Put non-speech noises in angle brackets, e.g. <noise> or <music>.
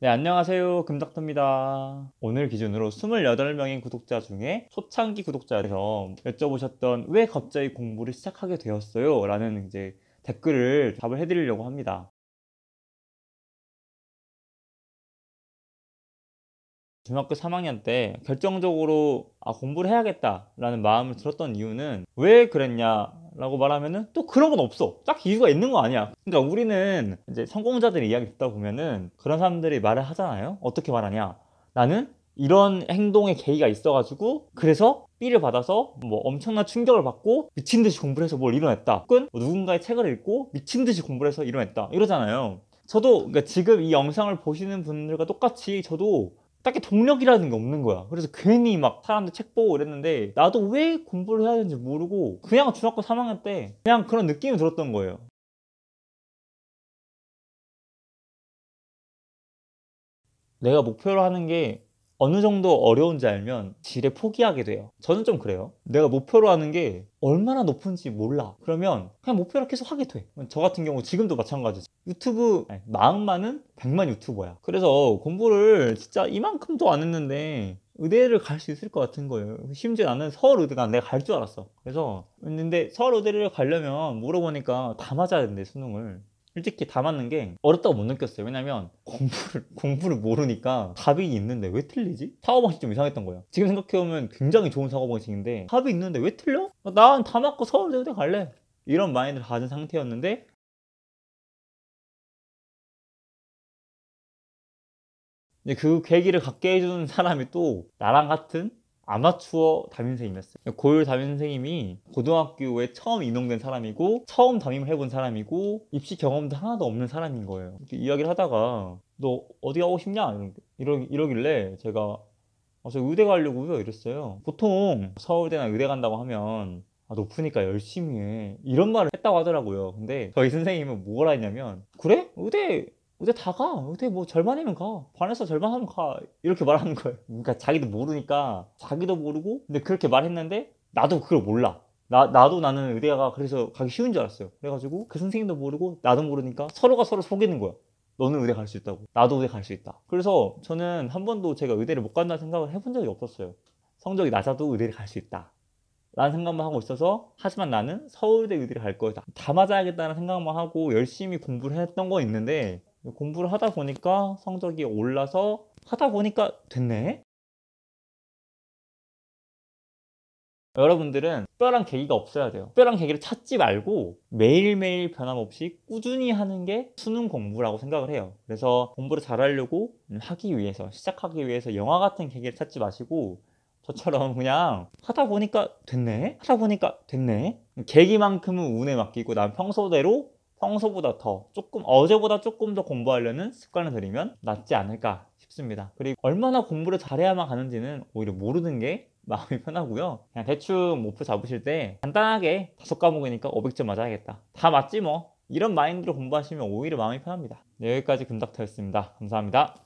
네 안녕하세요 금닥터입니다 오늘 기준으로 28명인 구독자 중에 초창기 구독자에서 여쭤보셨던 왜 갑자기 공부를 시작하게 되었어요? 라는 이제 댓글을 답을 해드리려고 합니다 중학교 3학년 때 결정적으로 아 공부를 해야겠다 라는 마음을 들었던 이유는 왜 그랬냐 라고 말하면은 또 그런 건 없어 딱 이유가 있는 거 아니야 그러니까 우리는 이제 성공자들 이야기 듣다 보면은 그런 사람들이 말을 하잖아요 어떻게 말하냐 나는 이런 행동의 계기가 있어가지고 그래서 B를 받아서 뭐 엄청난 충격을 받고 미친 듯이 공부를 해서 뭘 이뤄냈다 혹은 뭐 누군가의 책을 읽고 미친 듯이 공부를 해서 이뤄냈다 이러잖아요 저도 그러니까 지금 이 영상을 보시는 분들과 똑같이 저도 딱히 동력이라는 게 없는 거야 그래서 괜히 막 사람들 책 보고 그랬는데 나도 왜 공부를 해야 되는지 모르고 그냥 중학교 3학년 때 그냥 그런 느낌이 들었던 거예요 내가 목표로 하는 게 어느 정도 어려운지 알면 질에 포기하게 돼요. 저는 좀 그래요. 내가 목표로 하는 게 얼마나 높은지 몰라. 그러면 그냥 목표를 계속 하게 돼. 저 같은 경우 지금도 마찬가지죠. 유튜브 마음만은 100만 유튜버야. 그래서 공부를 진짜 이만큼도 안 했는데 의대를 갈 수 있을 것 같은 거예요. 심지어 나는 서울 의대가 내가 갈 줄 알았어. 그래서 근데 서울 의대를 가려면 물어보니까 다 맞아야 된대 수능을. 솔직히 다 맞는 게 어렵다고 못 느꼈어요 왜냐면 공부를 <laughs> 공부를 모르니까 답이 있는데 왜 틀리지? 사고방식 좀 이상했던 거예요 지금 생각해보면 굉장히 좋은 사고방식인데 답이 있는데 왜 틀려? 어, 난다 맞고 서울대대 갈래 이런 마인드를 가진 상태였는데 그 계기를 갖게 해주는 사람이 또 나랑 같은 아마추어 담임생이었어요. 선님 고율 담임생님이 선 고등학교에 처음 임용된 사람이고 처음 담임을 해본 사람이고 입시 경험도 하나도 없는 사람인 거예요. 이야기를 하다가 너 어디 가고 싶냐? 이러, 이러길래 제가 아, 저 의대 가려고요 이랬어요. 보통 서울대나 의대 간다고 하면 아, 높으니까 열심히 해 이런 말을 했다고 하더라고요. 근데 저희 선생님은 뭐라 했냐면 그래? 의대 어디 다 가. 어디 뭐 절반이면 가. 반에서 절반 하면 가. 이렇게 말하는 거예요. 그러니까 자기도 모르니까 자기도 모르고 근데 그렇게 말했는데 나도 그걸 몰라. 나, 나도 나는 의대가 그래서 가기 쉬운 줄 알았어요. 그래가지고 그 선생님도 모르고 나도 모르니까 서로가 서로 속이는 거야. 너는 의대 갈 수 있다고. 나도 의대 갈 수 있다. 그래서 저는 한 번도 제가 의대를 못 간다는 생각을 해본 적이 없었어요. 성적이 낮아도 의대를 갈 수 있다. 라는 생각만 하고 있어서 하지만 나는 서울대 의대를 갈 거다. 다 맞아야겠다는 생각만 하고 열심히 공부를 했던 건 있는데 공부를 하다 보니까 성적이 올라서 하다 보니까 됐네? 여러분들은 특별한 계기가 없어야 돼요 특별한 계기를 찾지 말고 매일매일 변함없이 꾸준히 하는 게 수능 공부라고 생각을 해요 그래서 공부를 잘하려고 하기 위해서 시작하기 위해서 영화 같은 계기를 찾지 마시고 저처럼 그냥 하다 보니까 됐네 하다 보니까 됐네 계기만큼은 운에 맡기고 난 평소대로 평소보다 더 조금 어제보다 조금 더 공부하려는 습관을 들이면 낫지 않을까 싶습니다. 그리고 얼마나 공부를 잘해야만 가는지는 오히려 모르는 게 <laughs> 마음이 편하고요. 그냥 대충 목표 잡으실 때 간단하게 다섯 과목이니까 500점 맞아야겠다. 다 맞지 뭐. 이런 마인드로 공부하시면 오히려 마음이 편합니다. 네, 여기까지 금닥터였습니다. 감사합니다.